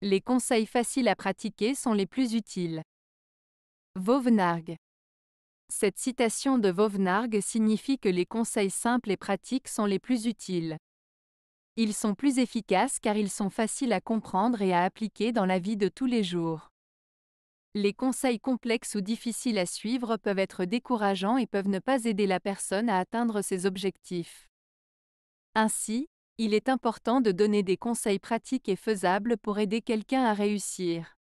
Les conseils faciles à pratiquer sont les plus utiles. Vauvenargue. Cette citation de Vauvenargue signifie que les conseils simples et pratiques sont les plus utiles. Ils sont plus efficaces car ils sont faciles à comprendre et à appliquer dans la vie de tous les jours. Les conseils complexes ou difficiles à suivre peuvent être décourageants et peuvent ne pas aider la personne à atteindre ses objectifs. Ainsi, il est important de donner des conseils pratiques et faisables pour aider quelqu'un à réussir.